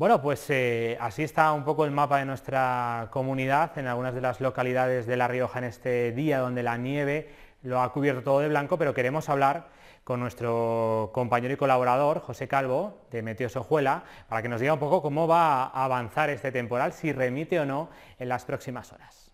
Bueno, pues eh, así está un poco el mapa de nuestra comunidad en algunas de las localidades de La Rioja en este día donde la nieve lo ha cubierto todo de blanco, pero queremos hablar con nuestro compañero y colaborador José Calvo de Meteos Ojuela para que nos diga un poco cómo va a avanzar este temporal, si remite o no en las próximas horas.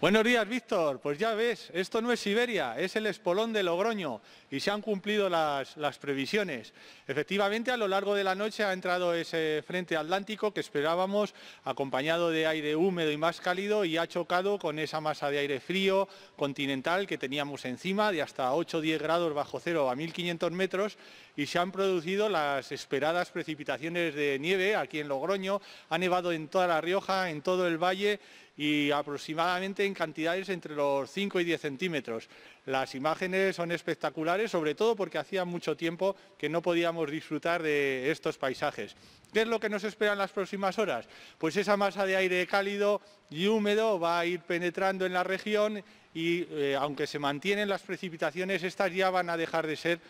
Buenos días, Víctor. Pues ya ves, esto no es Siberia, es el espolón de Logroño y se han cumplido las, previsiones. Efectivamente, a lo largo de la noche ha entrado ese frente atlántico que esperábamos, acompañado de aire húmedo y más cálido, y ha chocado con esa masa de aire frío continental que teníamos encima, de hasta 8 10 grados bajo cero a 1.500 metros, y se han producido las esperadas precipitaciones de nieve aquí en Logroño. Ha nevado en toda La Rioja, en todo el valle y aproximadamente en cantidades entre los 5 y 10 centímetros. Las imágenes son espectaculares, sobre todo porque hacía mucho tiempo que no podíamos disfrutar de estos paisajes. ¿Qué es lo que nos espera en las próximas horas? Pues esa masa de aire cálido y húmedo va a ir penetrando en la región y eh, aunque se mantienen las precipitaciones, estas ya van a dejar de ser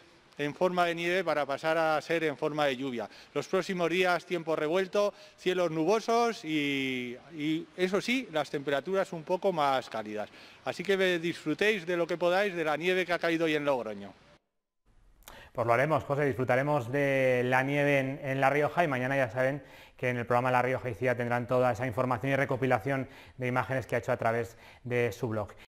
en forma de nieve para pasar a ser en forma de lluvia. Los próximos días tiempo revuelto, cielos nubosos y, eso sí, las temperaturas un poco más cálidas. Así que disfrutéis de lo que podáis de la nieve que ha caído hoy en Logroño. Pues lo haremos, José, disfrutaremos de la nieve en, La Rioja y mañana ya saben que en el programa La Rioja y Cia tendrán toda esa información y recopilación de imágenes que ha hecho a través de su blog.